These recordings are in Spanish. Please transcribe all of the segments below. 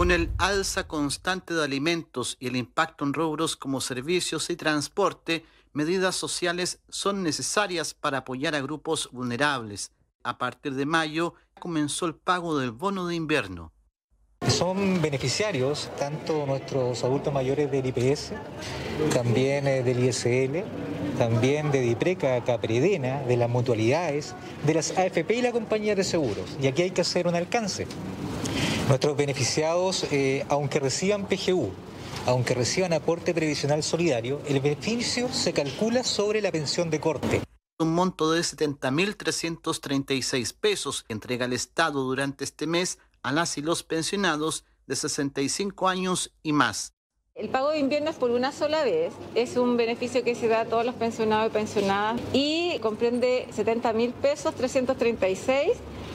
Con el alza constante de alimentos y el impacto en rubros como servicios y transporte, medidas sociales son necesarias para apoyar a grupos vulnerables. A partir de mayo comenzó el pago del bono de invierno. Son beneficiarios tanto nuestros adultos mayores del IPS, también eh, del ISL, también de Dipreca, Capredena, de las mutualidades, de las AFP y la compañía de seguros. Y aquí hay que hacer un alcance. Nuestros beneficiados, eh, aunque reciban PGU, aunque reciban aporte previsional solidario, el beneficio se calcula sobre la pensión de corte un monto de 70.336 pesos que entrega el Estado durante este mes a las y los pensionados de 65 años y más. El pago de invierno es por una sola vez, es un beneficio que se da a todos los pensionados y pensionadas y comprende 70 mil pesos, 336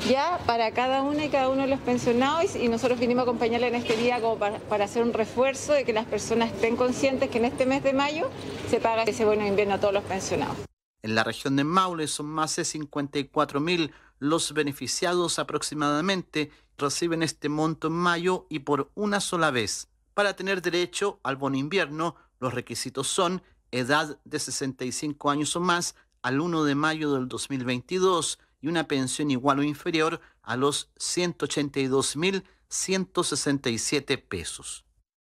ya para cada uno y cada uno de los pensionados y nosotros vinimos a acompañarle en este día como para, hacer un refuerzo de que las personas estén conscientes que en este mes de mayo se paga ese bono invierno a todos los pensionados. En la región de Maule son más de 54 mil los beneficiados aproximadamente, reciben este monto en mayo y por una sola vez. Para tener derecho al bono invierno, los requisitos son edad de 65 años o más al 1 de mayo del 2022 y una pensión igual o inferior a los 182.167 pesos.